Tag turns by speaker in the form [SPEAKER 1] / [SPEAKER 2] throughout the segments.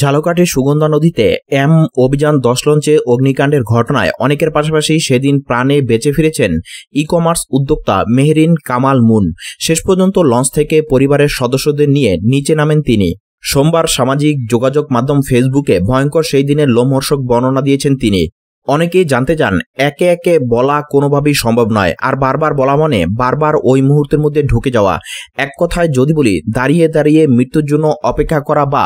[SPEAKER 1] ঝালকাঠির সুগন্ধা নদীতে এম অভিযান দশ লঞ্চে অগ্নিকাণ্ডের ঘটনায় অনেকের পাশাপাশি সেদিন প্রাণে বেঁচে ফিরেছেন ই কমার্স উদ্যোক্তা মেহরিন কামাল মুন শেষ পর্যন্ত লঞ্চ থেকে পরিবারের সদস্যদের নিয়ে নিচে নামেন তিনি সোমবার সামাজিক যোগাযোগ মাধ্যম ফেসবুকে ভয়ঙ্কর সেই দিনের লোমহর্ষক বর্ণনা দিয়েছেন তিনি অনেকেই জানতে চান একে একে বলা কোনোভাবেই সম্ভব নয় আর বারবার বলা মানে বারবার ওই মুহূর্তের মধ্যে ঢুকে যাওয়া এক কথায় যদি বলি দাঁড়িয়ে দাঁড়িয়ে মৃত্যুর জন্য অপেক্ষা করা বা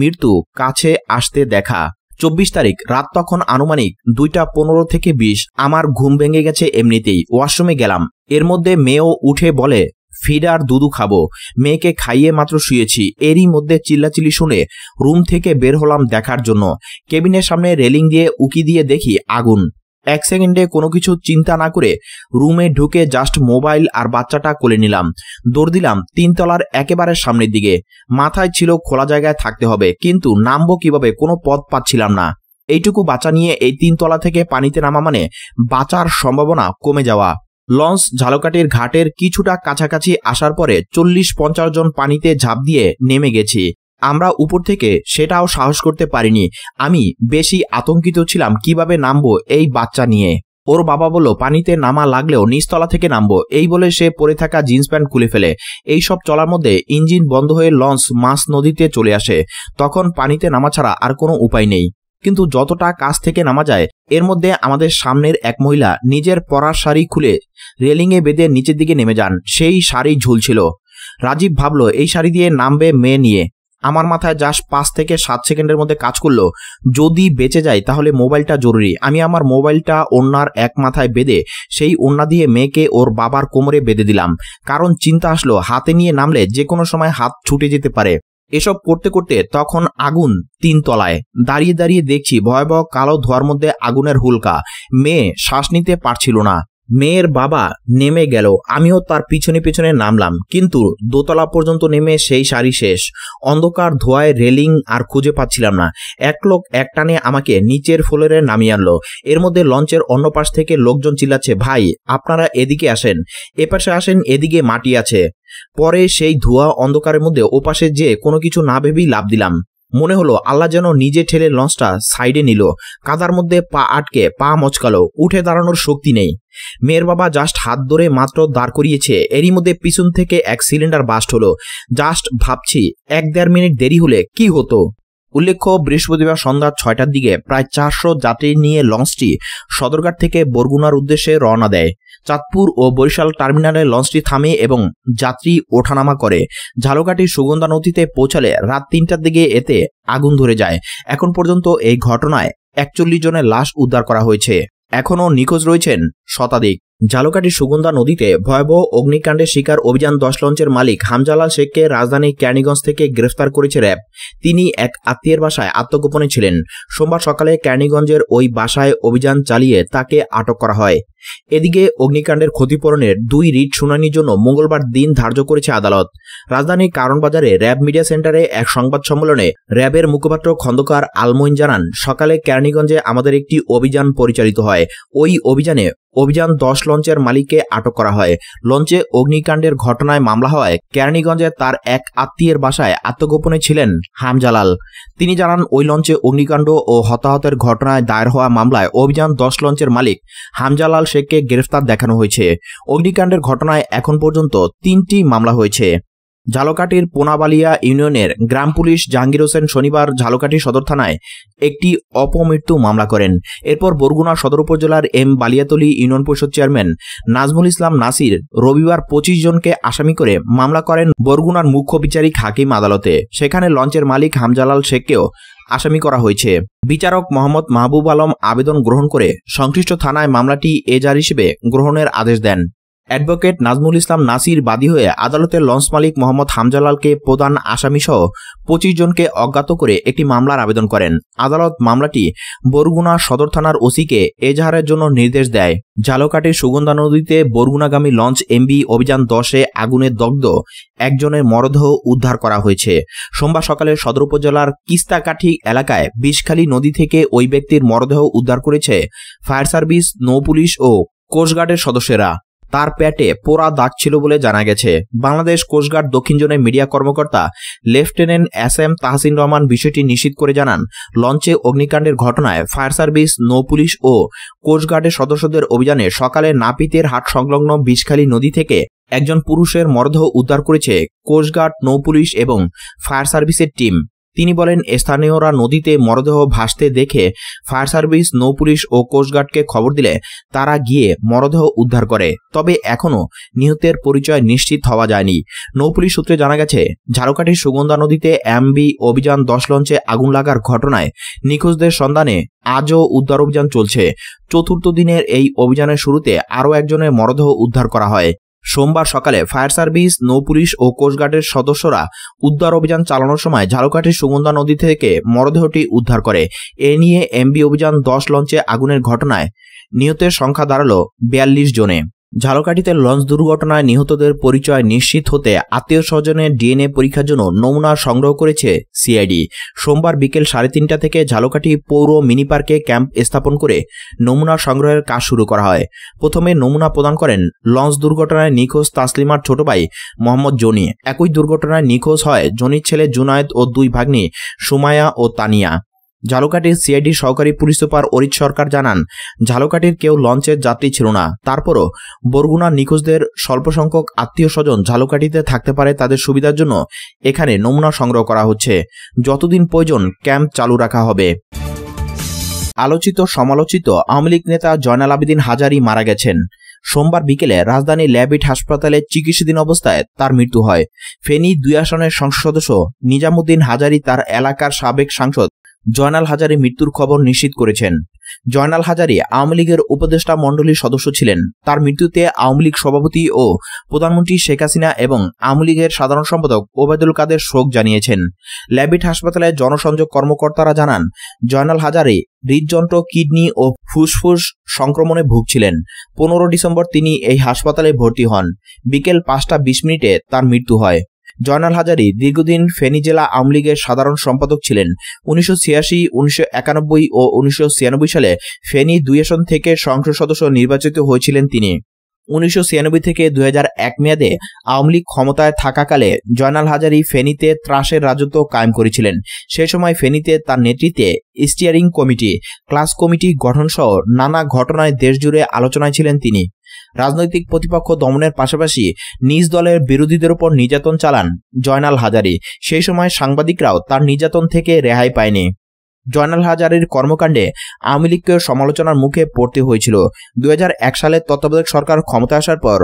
[SPEAKER 1] মৃত্যু কাছে আসতে দেখা চব্বিশ তারিখ রাত তখন আনুমানিক দুইটা পনেরো থেকে বিশ আমার ঘুম ভেঙে গেছে এমনিতেই ওয়াশরুমে গেলাম এর মধ্যে মেয়েও উঠে বলে ফিড আর দুধু খাবো মেয়েকে খাইয়ে মাত্র শুয়েছি এরই মধ্যে চিল্লাচিল্লি শুনে রুম থেকে বের হলাম দেখার জন্য কেবিনের সামনে রেলিং দিয়ে উকি দিয়ে দেখি আগুন এক সেকেন্ডে কোনো কিছু চিন্তা না করে রুমে ঢুকে জাস্ট মোবাইল আর বাচ্চাটা কোলে নিলাম দৌড় দিলাম তিনতলার একেবারে সামনের দিকে মাথায় ছিল খোলা জায়গায় থাকতে হবে কিন্তু নামবো কিভাবে কোনো পথ পাচ্ছিলাম না এইটুকু বাঁচা নিয়ে এই তিনতলা থেকে পানিতে নামা মানে বাঁচার সম্ভাবনা কমে যাওয়া লঞ্চ ঝালকাটির ঘাটের কিছুটা কাছাকাছি আসার পরে চল্লিশ পঞ্চাশ জন পানিতে ঝাঁপ দিয়ে নেমে গেছি আমরা উপর থেকে সেটাও সাহস করতে পারিনি আমি বেশি আতঙ্কিত ছিলাম কিভাবে নামবো এই বাচ্চা নিয়ে ওর বাবা বলল পানিতে নামা লাগলেও নিচতলা থেকে নামবো এই বলে সে পরে থাকা জিন্স প্যান্ট খুলে ফেলে এই সব চলার মধ্যে ইঞ্জিন বন্ধ হয়ে লঞ্চ মাছ নদীতে চলে আসে তখন পানিতে নামা ছাড়া আর কোনো উপায় নেই কিন্তু যতটা কাজ থেকে নামা যায় এর মধ্যে আমাদের সামনের এক মহিলা নিজের পরার শাড়ি খুলে রেলিংয়ে বেঁধে নিচের দিকে নেমে যান সেই শাড়ি ঝুলছিল রাজীব ভাবলো এই শাড়ি দিয়ে নামবে মেয়ে নিয়ে আমার মাথায় যাস পাঁচ থেকে সাত সেকেন্ডের মধ্যে কাজ করলো যদি বেঁচে যাই তাহলে মোবাইলটা জরুরি আমি আমার মোবাইলটা ওনার এক মাথায় বেঁধে সেই ওনা দিয়ে মেয়েকে ওর বাবার কোমরে বেঁধে দিলাম কারণ চিন্তা আসলো হাতে নিয়ে নামলে যে কোনো সময় হাত ছুটে যেতে পারে এসব করতে করতে তখন আগুন তিন তলায় দাঁড়িয়ে দাঁড়িয়ে দেখছি ভয়াবহ কালো ধোয়ার মধ্যে আগুনের হুলকা মেয়ে শ্বাস নিতে পারছিল না মেয়ের বাবা নেমে গেল আমিও তার পিছনে পিছনে নামলাম কিন্তু দোতলা পর্যন্ত নেমে সেই শাড়ি শেষ অন্ধকার ধোয়ায় রেলিং আর খুঁজে পাচ্ছিলাম না এক লোক টানে আমাকে নিচের ফ্লোরে নামিয়ে আনলো এর মধ্যে লঞ্চের অন্য পাশ থেকে লোকজন চিল্লাচ্ছে ভাই আপনারা এদিকে আসেন এপাশে আসেন এদিকে মাটি আছে পরে সেই ধোয়া অন্ধকারের মধ্যে ওপাশে যে কোনো কিছু না ভেবেই লাভ দিলাম মনে হলো আল্লাহ যেন নিজে ঠেলে লঞ্চটা সাইডে নিল কাদার মধ্যে পা আটকে পা মচকালো উঠে দাঁড়ানোর শক্তি নেই মেয়ের বাবা জাস্ট হাত ধরে মাত্র দাঁড় করিয়েছে এরই মধ্যে পিছন থেকে এক সিলিন্ডার বাস্ট হলো জাস্ট ভাবছি এক দেড় মিনিট দেরি হলে কি হতো উল্লেখ্য বৃহস্পতিবার সন্ধ্যা ছয়টার দিকে প্রায় চারশো যাত্রী নিয়ে লঞ্চটি সদরঘাট থেকে বরগুনার উদ্দেশ্যে রওনা দেয় চাঁদপুর ও বরিশাল টার্মিনালে লঞ্চটি থামে এবং যাত্রী ওঠানামা করে ঝালকাঠি সুগন্ধা নদীতে পৌঁছালে রাত তিনটার দিকে এতে আগুন ধরে যায় এখন পর্যন্ত এই ঘটনায় একচল্লিশ জনের লাশ উদ্ধার করা হয়েছে এখনও নিখোঁজ রয়েছেন শতাধিক ঝালকাঠি সুগন্ধা নদীতে ভয়াবহ অগ্নিকাণ্ডের শিকার অভিযান দশ লঞ্চের মালিক হামজালাল শেখকে রাজধানী ক্যানিগঞ্জ থেকে গ্রেফতার করেছে র্যাব তিনি এক আত্মীয়ের বাসায় আত্মগোপনে ছিলেন সোমবার সকালে ক্যানিগঞ্জের ওই বাসায় অভিযান চালিয়ে তাকে আটক করা হয় এদিকে অগ্নিকাণ্ডের ক্ষতিপূরণের দুই রিট শুনানির জন্য মঙ্গলবার দিন ধার্য করেছে আদালত রাজধানীর কারণবাজারে র্যাব মিডিয়া সেন্টারে এক সংবাদ সম্মেলনে র্যাবের মুখপাত্র খন্দকার আলমইন জানান সকালে কেরানীগঞ্জে আমাদের একটি অভিযান পরিচালিত হয় ওই অভিযানে অভিযান দশ লঞ্চের মালিককে আটক করা হয় লঞ্চে অগ্নিকাণ্ডের ঘটনায় মামলা হওয়ায় কেরানীগঞ্জে তার এক আত্মীয়ের বাসায় আত্মগোপনে ছিলেন হামজালাল তিনি জানান ওই লঞ্চে অগ্নিকাণ্ড ও হতাহতের ঘটনায় দায়ের হওয়া মামলায় অভিযান দশ লঞ্চের মালিক হামজালাল শেখকে গ্রেফতার দেখানো হয়েছে অগ্নিকাণ্ডের ঘটনায় এখন পর্যন্ত তিনটি মামলা হয়েছে ঝালকাটির পোনাবালিয়া ইউনিয়নের গ্রাম পুলিশ জাহাঙ্গীর হোসেন শনিবার ঝালকাঠি সদর থানায় একটি অপমৃত্যু মামলা করেন এরপর বরগুনা সদর উপজেলার এম বালিয়াতলি ইউনিয়ন পরিষদ চেয়ারম্যান নাজমুল ইসলাম নাসির রবিবার পঁচিশ জনকে আসামি করে মামলা করেন বরগুনার মুখ্য বিচারিক হাকিম আদালতে সেখানে লঞ্চের মালিক হামজালাল শেখকেও আসামি করা হয়েছে বিচারক মোহাম্মদ মাহবুব আলম আবেদন গ্রহণ করে সংশ্লিষ্ট থানায় মামলাটি এজার হিসেবে গ্রহণের আদেশ দেন অ্যাডভোকেট নাজমুল ইসলাম নাসির বাদী হয়ে আদালতের লঞ্চ মালিক মোহাম্মদ হামজালালকে প্রধান আসামিসহ পঁচিশ জনকে অজ্ঞাত করে একটি মামলার আবেদন করেন আদালত মামলাটি বরগুনা সদর থানার ওসিকে এজাহারের জন্য নির্দেশ দেয় ঝালকাটির সুগন্ধা নদীতে বরগুনাগামী লঞ্চ এমবি অভিযান দশে আগুনে দগ্ধ একজনের মরদেহ উদ্ধার করা হয়েছে সোমবার সকালে সদর উপজেলার কিস্তাকাঠি এলাকায় বিষখালী নদী থেকে ওই ব্যক্তির মরদেহ উদ্ধার করেছে ফায়ার সার্ভিস নৌ পুলিশ ও কোস্টগার্ডের সদস্যরা তার পেটে পোড়া দাগ ছিল বলে জানা গেছে বাংলাদেশ কোস্টগার্ড দক্ষিণ জোনের মিডিয়া কর্মকর্তা lieutenant S M Tahsin Rahman বিষয়টি নিশ্চিত করে জানান লঞ্চে অগ্নিকাণ্ডের ঘটনায় ফায়ার সার্ভিস নৌ পুলিশ ও কোস্টগার্ডের সদস্যদের অভিযানে সকালে নাপিতের হাট সংলগ্ন বিষখালী নদী থেকে একজন পুরুষের মরদেহ উদ্ধার করেছে কোস্টগার্ড নৌ পুলিশ এবং ফায়ার সার্ভিসের টিম তিনি বলেন স্থানীয়রা নদীতে মরদেহ ভাসতে দেখে ফায়ার সার্ভিস নৌ পুলিশ ও কোস্টগার্ডকে খবর দিলে তারা গিয়ে মরদেহ উদ্ধার করে তবে এখনও নিহতের পরিচয় নিশ্চিত হওয়া যায়নি নৌপুলিশ সূত্রে জানা গেছে ঝাড়খাটির সুগন্ধা নদীতে এমবি অভিযান দশ লঞ্চে আগুন লাগার ঘটনায় নিখোঁজদের সন্ধানে আজও উদ্ধার অভিযান চলছে চতুর্থ দিনের এই অভিযানের শুরুতে আরও একজনের মরদেহ উদ্ধার করা হয় সোমবার সকালে ফায়ার সার্ভিস নৌপুলিশ ও কোস্টগার্ডের সদস্যরা উদ্ধার অভিযান চালানোর সময় ঝালকাঠির সুগন্ধা নদী থেকে মরদেহটি উদ্ধার করে এ নিয়ে এমবি অভিযান দশ লঞ্চে আগুনের ঘটনায় নিহতের সংখ্যা দাঁড়ালো বিয়াল্লিশ জনে ঝালকাঠিতে লঞ্চ দুর্ঘটনায় নিহতদের পরিচয় নিশ্চিত হতে আত্মীয় স্বজনের ডিএনএ পরীক্ষার জন্য নমুনা সংগ্রহ করেছে সিআইডি সোমবার বিকেল সাড়ে তিনটা থেকে ঝালকাঠি পৌর মিনি পার্কে ক্যাম্প স্থাপন করে নমুনা সংগ্রহের কাজ শুরু করা হয় প্রথমে নমুনা প্রদান করেন লঞ্চ দুর্ঘটনায় নিখোঁজ তাসলিমার ছোট ভাই মোহাম্মদ জনি একই দুর্ঘটনায় নিখোঁজ হয় জনির ছেলে জুনায়েদ ও দুই ভাগ্নি সুমায়া ও তানিয়া ঝালুকাটির সিআইডি সহকারী পুলিশ সুপার অরিত সরকার জানান ঝালুকাটির কেউ লঞ্চের যাত্রী ছিল না তারপরও বরগুনা নিখোঁজদের স্বল্প সংখ্যক আত্মীয় স্বজন ঝালুকাটিতে থাকতে পারে তাদের সুবিধার জন্য এখানে নমুনা সংগ্রহ করা হচ্ছে যতদিন প্রয়োজন ক্যাম্প চালু রাখা হবে আলোচিত সমালোচিত আওয়ামী লীগ নেতা জয়নাল আবেদিন হাজারি মারা গেছেন সোমবার বিকেলে রাজধানী ল্যাবিট হাসপাতালে চিকিৎসাধীন অবস্থায় তার মৃত্যু হয় ফেনী দুই আসনের সংসদ সদস্য নিজামুদ্দিন হাজারি তার এলাকার সাবেক সাংসদ জয়নাল হাজারি মৃত্যুর খবর নিশ্চিত করেছেন জয়নাল হাজারি আওয়ামী লীগের উপদেষ্টা মণ্ডলীর সদস্য ছিলেন তার মৃত্যুতে আওয়ামী লীগ সভাপতি ও প্রধানমন্ত্রী শেখ হাসিনা এবং আওয়ামী লীগের সাধারণ সম্পাদক ওবায়দুল কাদের শোক জানিয়েছেন ল্যাবিট হাসপাতালে জনসংযোগ কর্মকর্তারা জানান জয়নাল হাজারি হৃদযন্ত্র কিডনি ও ফুসফুস সংক্রমণে ভুগছিলেন পনেরো ডিসেম্বর তিনি এই হাসপাতালে ভর্তি হন বিকেল পাঁচটা বিশ মিনিটে তার মৃত্যু হয় জয়নাল হাজারি দীর্ঘদিন ফেনী জেলা আওয়ামী লীগের সাধারণ সম্পাদক ছিলেন উনিশশো ছিয়াশি উনিশশো একানব্বই ও উনিশশো সালে ফেনী দুই আসন থেকে সংসদ সদস্য নির্বাচিত হয়েছিলেন তিনি উনিশশো থেকে দু এক মেয়াদে আওয়ামী লীগ ক্ষমতায় থাকাকালে জয়নাল হাজারি ফেনীতে ত্রাসের রাজত্ব কায়েম করেছিলেন সে সময় ফেনীতে তার নেতৃত্বে স্টিয়ারিং কমিটি ক্লাস কমিটি গঠনসহ নানা ঘটনায় দেশজুড়ে আলোচনায় ছিলেন তিনি রাজনৈতিক প্রতিপক্ষ দমনের পাশাপাশি নিজ দলের বিরোধীদের উপর নির্যাতন চালান জয়নাল হাজারি সেই সময় সাংবাদিকরাও তার নির্যাতন থেকে রেহাই পায়নি জয়নাল হাজারির কর্মকাণ্ডে আওয়ামী লীগকে সমালোচনার মুখে পড়তে হয়েছিল দু সালে তত্ত্বাবধায়ক সরকার ক্ষমতা আসার পর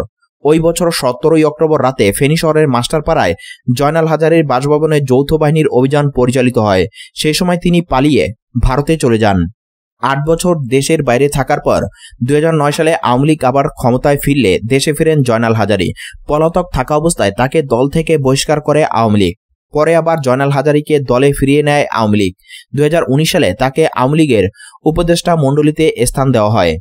[SPEAKER 1] ওই বছর সতেরোই অক্টোবর রাতে ফেনী শহরের মাস্টারপাড়ায় জয়নাল হাজারের বাসভবনে যৌথ বাহিনীর অভিযান পরিচালিত হয় সেই সময় তিনি পালিয়ে ভারতে চলে যান আট বছর দেশের বাইরে থাকার পর দু সালে আওয়ামী লীগ আবার ক্ষমতায় ফিরলে দেশে ফিরেন জয়নাল হাজারি পলাতক থাকা অবস্থায় তাকে দল থেকে বহিষ্কার করে আওয়ামী লীগ পরে আবার জয়নাল হাজারিকে দলে ফিরিয়ে নেয় আওয়ামী লীগ দু সালে তাকে আওয়ামী লীগের উপদেষ্টা মণ্ডলীতে স্থান দেওয়া হয়